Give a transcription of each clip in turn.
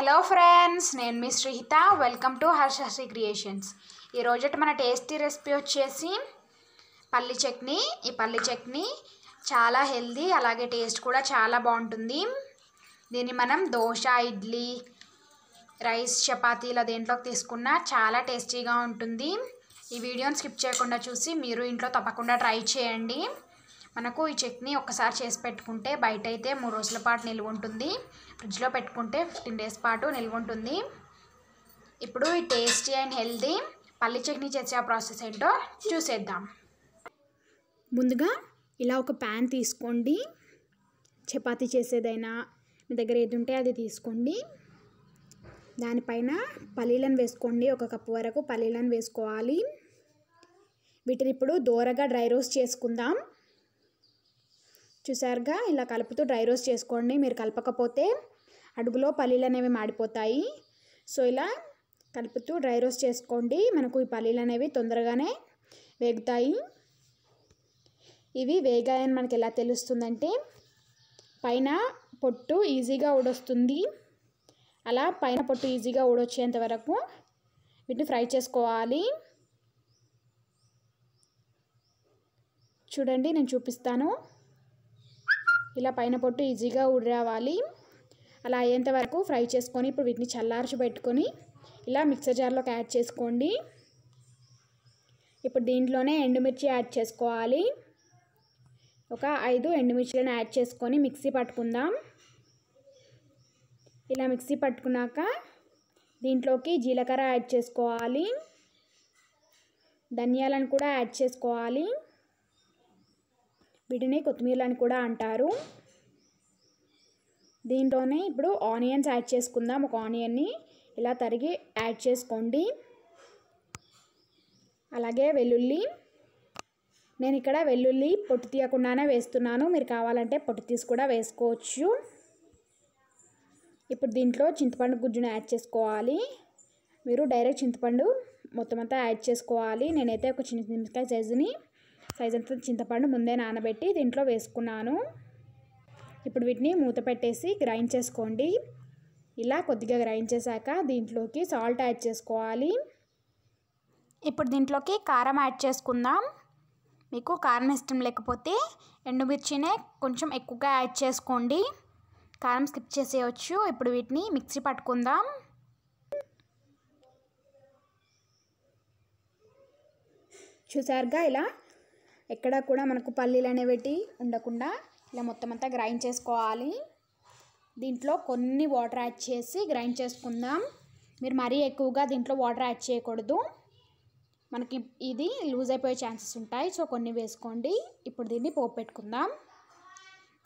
hello friends నేను మీ Srihitha welcome to Harsha Sri creations రోజు మన టేస్టీ రెసిపీ వచ్చేసి పల్లి చట్నీ ఈ పల్లి చట్నీ చాలా హెల్దీ అలాగే టేస్ట్ కూడా చాలా బాగుంటుంది దీన్ని మనం దోశ ఇడ్లీ రైస్ ఇలా దేంట్లోకి తీసుకున్నా చాలా టేస్టీగా ఉంటుంది ఈ వీడియోని స్కిప్ చేయకుండా చూసి మీరు ఇంట్లో తప్పకుండా ట్రై చేయండి మనకు ఈ చట్నీ ఒకసారి చేసి పెట్టుకుంటే బయట అయితే మూడు రోజుల పాటు నిల్వ ఉంటుంది ఫ్రిడ్జ్లో పెట్టుకుంటే ఫిఫ్టీన్ డేస్ పాటు నిల్వ ఉంటుంది ఇప్పుడు ఈ టేస్టీ అండ్ హెల్దీ పల్లి చట్నీ చేసే ప్రాసెస్ ఏంటో చూసేద్దాం ముందుగా ఇలా ఒక ప్యాన్ తీసుకోండి చపాతి చేసేదైనా మీ దగ్గర ఏది ఉంటే అది తీసుకోండి దానిపైన పల్లీలను వేసుకోండి ఒక కప్పు వరకు పల్లీలను వేసుకోవాలి వీటిని ఇప్పుడు దోరగా డ్రై రోస్ట్ చేసుకుందాం చూసారుగా ఇలా కలుపుతూ డ్రై రోస్ట్ చేసుకోండి మీరు కలపకపోతే అడుగులో పల్లీలు అనేవి మాడిపోతాయి సో ఇలా కలుపుతూ డ్రై రోస్ట్ చేసుకోండి మనకు ఈ పల్లీలు అనేవి తొందరగానే వేగుతాయి ఇవి వేగాయని మనకి ఎలా తెలుస్తుందంటే పైన పొట్టు ఈజీగా ఊడొస్తుంది అలా పైన పొట్టు ఈజీగా ఊడొచ్చేంత వరకు వీటిని ఫ్రై చేసుకోవాలి చూడండి నేను చూపిస్తాను ఇలా పైన పొట్టు ఈజీగా ఉడిరావాలి అలా అయ్యేంత వరకు ఫ్రై చేసుకొని ఇప్పుడు వీటిని చల్లార్చి పెట్టుకొని ఇలా మిక్సర్ జార్లోకి యాడ్ చేసుకోండి ఇప్పుడు దీంట్లోనే ఎండుమిర్చి యాడ్ చేసుకోవాలి ఒక ఐదు ఎండుమిర్చిలను యాడ్ చేసుకొని మిక్సీ పట్టుకుందాం ఇలా మిక్సీ పట్టుకున్నాక దీంట్లోకి జీలకర్ర యాడ్ చేసుకోవాలి ధనియాలను కూడా యాడ్ చేసుకోవాలి వీటిని కొత్తిమీర అని కూడా అంటారు దీంట్లోనే ఇప్పుడు ఆనియన్స్ యాడ్ చేసుకుందాం ఒక ఆనియన్ని ఇలా తరిగి యాడ్ చేసుకోండి అలాగే వెల్లుల్లి నేను ఇక్కడ వెల్లుల్లి పొట్టు తీయకుండానే వేస్తున్నాను మీరు కావాలంటే పొట్టు తీసి కూడా వేసుకోవచ్చు ఇప్పుడు దీంట్లో చింతపండు గుజ్జును యాడ్ చేసుకోవాలి మీరు డైరెక్ట్ చింతపండు మొత్తం అంతా యాడ్ చేసుకోవాలి నేనైతే ఒక చిన్న నిమ్మకాయ సైజుని సైజ్ అంత చింతపండు ముందే నానబెట్టి దీంట్లో వేసుకున్నాను ఇప్పుడు వీటిని మూత పెట్టేసి గ్రైండ్ చేసుకోండి ఇలా కొద్దిగా గ్రైండ్ చేశాక దీంట్లోకి సాల్ట్ యాడ్ చేసుకోవాలి ఇప్పుడు దీంట్లోకి కారం యాడ్ చేసుకుందాం మీకు కారం ఇష్టం లేకపోతే ఎండుమిర్చినే కొంచెం ఎక్కువగా యాడ్ చేసుకోండి కారం స్కిప్ చేసేయచ్చు ఇప్పుడు వీటిని మిక్సీ పట్టుకుందాం చూసారుగా ఇలా ఎక్కడ కూడా మనకు పల్లీలు అనేవి ఉండకుండా ఇలా మొత్తం అంతా గ్రైండ్ చేసుకోవాలి దీంట్లో కొన్ని వాటర్ యాడ్ చేసి గ్రైండ్ చేసుకుందాం మీరు మరీ ఎక్కువగా దీంట్లో వాటర్ యాడ్ చేయకూడదు మనకి ఇది లూజ్ అయిపోయే ఛాన్సెస్ ఉంటాయి సో కొన్ని వేసుకోండి ఇప్పుడు దీన్ని పోపు పెట్టుకుందాం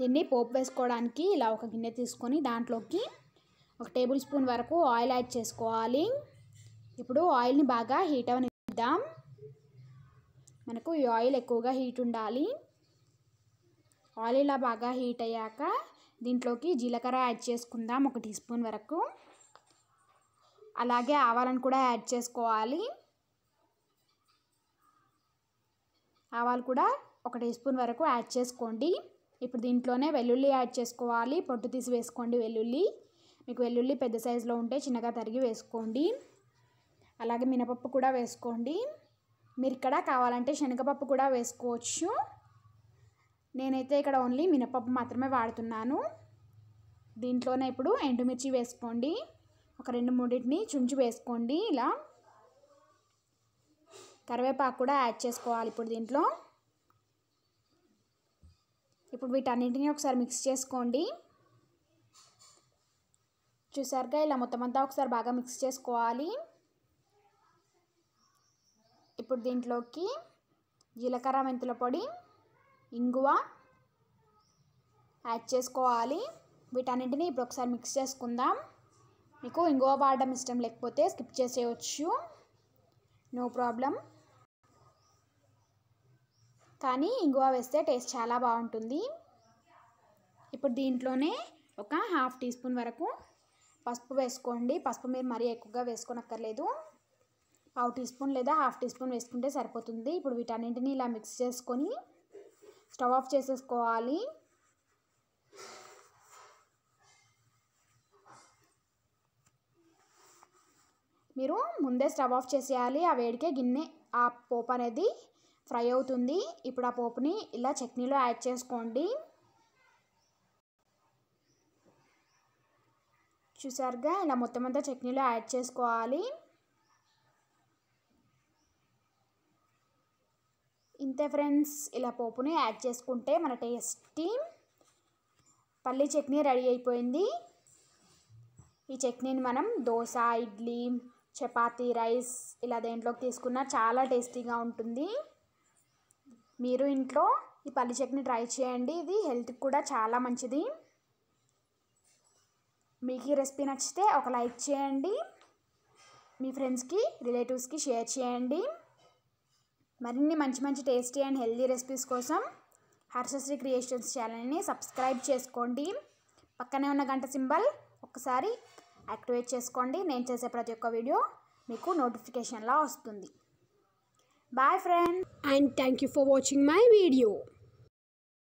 దీన్ని పోపు వేసుకోవడానికి ఇలా ఒక గిన్నె తీసుకొని దాంట్లోకి ఒక టేబుల్ స్పూన్ వరకు ఆయిల్ యాడ్ చేసుకోవాలి ఇప్పుడు ఆయిల్ని బాగా హీట్ అవనిద్దాం మనకు ఈ ఆయిల్ ఎక్కువగా హీట్ ఉండాలి ఆయిల్ ఇలా బాగా హీట్ అయ్యాక దీంట్లోకి జీలకర్ర యాడ్ చేసుకుందాం ఒక టీ స్పూన్ వరకు అలాగే ఆవాలను కూడా యాడ్ చేసుకోవాలి ఆవాలు కూడా ఒక టీ స్పూన్ వరకు యాడ్ చేసుకోండి ఇప్పుడు దీంట్లోనే వెల్లుల్లి యాడ్ చేసుకోవాలి పొట్టు తీసి వేసుకోండి వెల్లుల్లి మీకు వెల్లుల్లి పెద్ద సైజులో ఉంటే చిన్నగా తరిగి వేసుకోండి అలాగే మినపప్పు కూడా వేసుకోండి మీరు ఇక్కడ కావాలంటే శనగపప్పు కూడా వేసుకోవచ్చు నేనైతే ఇక్కడ ఓన్లీ మినపప్పు మాత్రమే వాడుతున్నాను దీంట్లోనే ఇప్పుడు ఎండుమిర్చి వేసుకోండి ఒక రెండు మూడింటిని చుంచి వేసుకోండి ఇలా కరివేపాకు కూడా యాడ్ చేసుకోవాలి ఇప్పుడు దీంట్లో ఇప్పుడు వీటన్నింటినీ ఒకసారి మిక్స్ చేసుకోండి చూసారుగా ఇలా మొత్తం అంతా ఒకసారి బాగా మిక్స్ చేసుకోవాలి ఇప్పుడు దీంట్లోకి జీలకర్ర మెంతుల పొడి ఇంగువ యాడ్ చేసుకోవాలి వీటన్నింటినీ ఇప్పుడు ఒకసారి మిక్స్ చేసుకుందాం మీకు ఇంగువ వాడడం ఇష్టం లేకపోతే స్కిప్ చేసేయచ్చు నో ప్రాబ్లం కానీ ఇంగువ వేస్తే టేస్ట్ చాలా బాగుంటుంది ఇప్పుడు దీంట్లోనే ఒక హాఫ్ టీ స్పూన్ వరకు పసుపు వేసుకోండి పసుపు మీరు మరీ ఎక్కువగా వేసుకోనక్కర్లేదు పావు టీ స్పూన్ లేదా హాఫ్ టీ స్పూన్ వేసుకుంటే సరిపోతుంది ఇప్పుడు వీటన్నింటిని ఇలా మిక్స్ చేసుకొని స్టవ్ ఆఫ్ చేసేసుకోవాలి మీరు ముందే స్టవ్ ఆఫ్ చేసేయాలి ఆ వేడికే గిన్నె ఆ పోపు అనేది ఫ్రై అవుతుంది ఇప్పుడు ఆ పోపుని ఇలా చట్నీలో యాడ్ చేసుకోండి చూసారుగా ఇలా మొత్తం అంతా చట్నీలో యాడ్ చేసుకోవాలి అంతే ఫ్రెండ్స్ ఇలా పోపుని యాడ్ చేసుకుంటే మన టేస్టీ పల్లీ చట్నీ రెడీ అయిపోయింది ఈ చట్నీని మనం దోశ ఇడ్లీ చపాతి రైస్ ఇలా దేంట్లోకి తీసుకున్నా చాలా టేస్టీగా ఉంటుంది మీరు ఇంట్లో ఈ పల్లి చట్నీ ట్రై చేయండి ఇది హెల్త్కి కూడా చాలా మంచిది మీకు ఈ రెసిపీ నచ్చితే ఒక లైక్ చేయండి మీ ఫ్రెండ్స్కి రిలేటివ్స్కి షేర్ చేయండి మరిన్ని మంచి మంచి టేస్టీ అండ్ హెల్తీ రెసిపీస్ కోసం హర్షశ్రీ క్రియేషన్స్ ఛానల్ని సబ్స్క్రైబ్ చేసుకోండి పక్కనే ఉన్న గంట సింబల్ ఒకసారి యాక్టివేట్ చేసుకోండి నేను చేసే ప్రతి ఒక్క వీడియో మీకు నోటిఫికేషన్లా వస్తుంది bye friend and thank you for watching my video